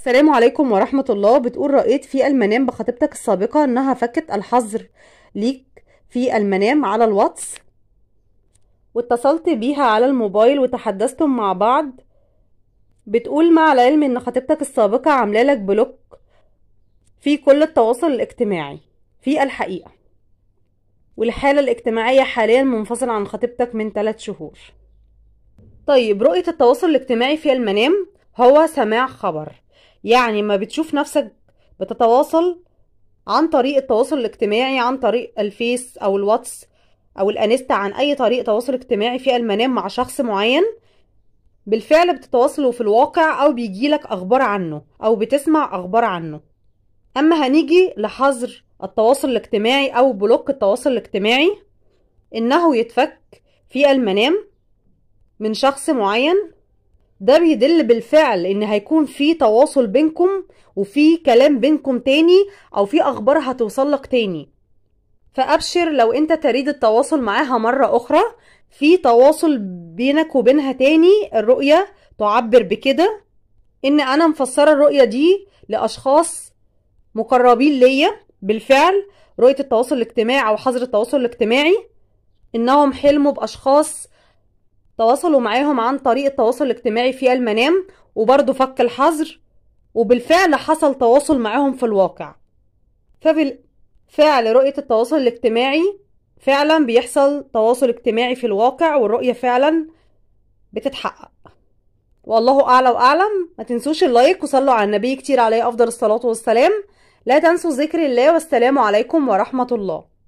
السلام عليكم ورحمة الله بتقول رأيت في المنام بخطيبتك السابقة انها فكت الحظر ليك في المنام على الواتس واتصلت بيها على الموبايل وتحدثتم مع بعض بتقول مع العلم ان خطيبتك السابقة عاملالك بلوك في كل التواصل الاجتماعي في الحقيقة والحالة الاجتماعية حاليا منفصل عن خطيبتك من 3 شهور طيب رؤية التواصل الاجتماعي في المنام هو سماع خبر يعني ما بتشوف نفسك بتتواصل عن طريق التواصل الاجتماعي عن طريق الفيس او الواتس او الانستا عن اي طريق تواصل اجتماعي في المنام مع شخص معين بالفعل بتتواصلوا في الواقع او بيجيلك اخبار عنه او بتسمع اخبار عنه اما هنيجي لحظر التواصل الاجتماعي او بلوك التواصل الاجتماعي انه يتفك في المنام من شخص معين ده بيدل بالفعل ان هيكون في تواصل بينكم وفي كلام بينكم تاني او في اخبار هتوصلك تاني فابشر لو انت تريد التواصل معاها مرة اخرى في تواصل بينك وبينها تاني الرؤية تعبر بكده ان انا مفسرة الرؤية دي لاشخاص مقربين ليا بالفعل رؤية التواصل الاجتماعي او حظر التواصل الاجتماعي انهم حلموا باشخاص تواصلوا معاهم عن طريق التواصل الاجتماعي في المنام وبرضه فك الحظر وبالفعل حصل تواصل معاهم في الواقع فبالفعل رؤية التواصل الاجتماعي فعلا بيحصل تواصل اجتماعي في الواقع والرؤية فعلا بتتحقق والله أعلى وأعلم ما تنسوش اللايك وصلوا على النبي كتير عليه أفضل الصلاة والسلام لا تنسوا ذكر الله والسلام عليكم ورحمة الله